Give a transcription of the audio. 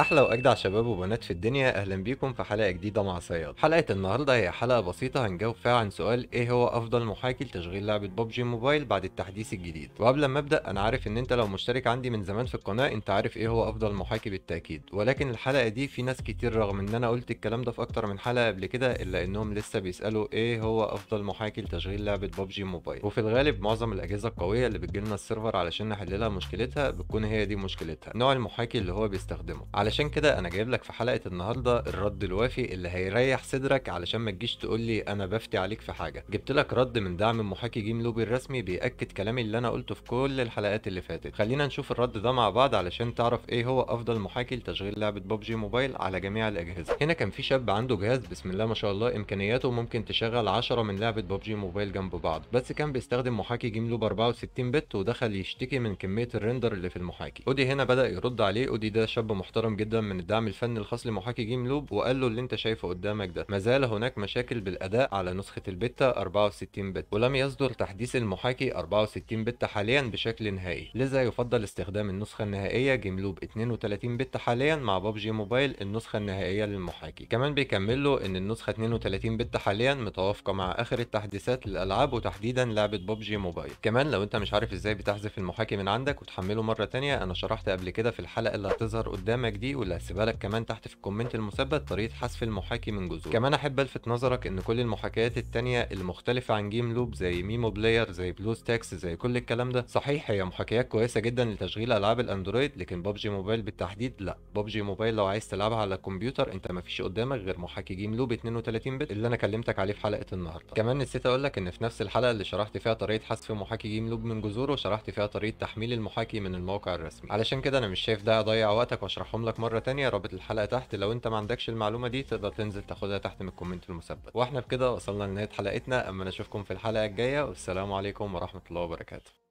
احلى واجدع شباب وبنات في الدنيا اهلا بيكم في حلقه جديده مع صياد حلقه النهارده هي حلقه بسيطه هنجاوب فيها عن سؤال ايه هو افضل محاكي لتشغيل لعبه ببجي موبايل بعد التحديث الجديد وقبل ما ابدا انا عارف ان انت لو مشترك عندي من زمان في القناه انت عارف ايه هو افضل محاكي بالتاكيد ولكن الحلقه دي في ناس كتير رغم ان انا قلت الكلام ده في اكتر من حلقه قبل كده الا انهم لسه بيسالوا ايه هو افضل محاكي لتشغيل لعبه ببجي موبايل وفي الغالب معظم الاجهزه القويه اللي بتجيلنا السيرفر علشان نحللها مشكلتها بتكون هي دي مشكلتها نوع المحاكي اللي هو بيستخدمه علشان كده انا جايب لك في حلقه النهارده الرد الوافي اللي هيريح صدرك علشان ما تجيش تقول لي انا بفتي عليك في حاجه جبت لك رد من دعم محاكي جيم لوبي الرسمي بياكد كلامي اللي انا قلته في كل الحلقات اللي فاتت خلينا نشوف الرد ده مع بعض علشان تعرف ايه هو افضل محاكي لتشغيل لعبه ببجي موبايل على جميع الاجهزه هنا كان في شاب عنده جهاز بسم الله ما شاء الله امكانياته ممكن تشغل 10 من لعبه ببجي موبايل جنب بعض بس كان بيستخدم محاكي جيم لوب 64 بت ودخل يشتكي من كميه الريندر اللي في المحاكي اودي هنا بدا يرد عليه اودي ده شاب محترم جدا من الدعم الفني الخاص لمحاكي جيم لوب وقال له اللي انت شايفه قدامك ده ما زال هناك مشاكل بالاداء على نسخه البيتا 64 بت ولم يصدر تحديث المحاكي 64 بت حاليا بشكل نهائي لذا يفضل استخدام النسخه النهائيه جيم لوب 32 بت حاليا مع ببجي موبايل النسخه النهائيه للمحاكي كمان بيكمل له ان النسخه 32 بت حاليا متوافقه مع اخر التحديثات للالعاب وتحديدا لعبه ببجي موبايل كمان لو انت مش عارف ازاي بتحذف المحاكي من عندك وتحمله مره تانية انا شرحت قبل كده في الحلقه اللي هتظهر قدامك دي دي واللي هسيبها لك كمان تحت في الكومنت المثبت طريقه حذف المحاكي من جذور كمان احب الفت نظرك ان كل المحاكيات الثانيه المختلفه عن جيم لوب زي ميمو بلاير زي بلو ستاكس زي كل الكلام ده صحيح هي محاكيات كويسه جدا لتشغيل العاب الاندرويد لكن ببجي موبايل بالتحديد لا ببجي موبايل لو عايز تلعبها على الكمبيوتر انت مفيش قدامك غير محاكي جيم لوب 32 بت اللي انا كلمتك عليه في حلقه النهارده كمان نسيت اقول لك ان في نفس الحلقه اللي شرحت فيها طريقه حذف محاكي جيم لوب من جذوره شرحت فيها طريقه تحميل المحاكي من الموقع الرسمي علشان كده انا مش شايف ده اضيع وقتك واشرحهم لك لك مره تانية رابط الحلقه تحت لو انت ما عندكش المعلومه دي تقدر تنزل تاخدها تحت من الكومنت المثبت واحنا بكده وصلنا لنهايه حلقتنا اما نشوفكم في الحلقه الجايه والسلام عليكم ورحمه الله وبركاته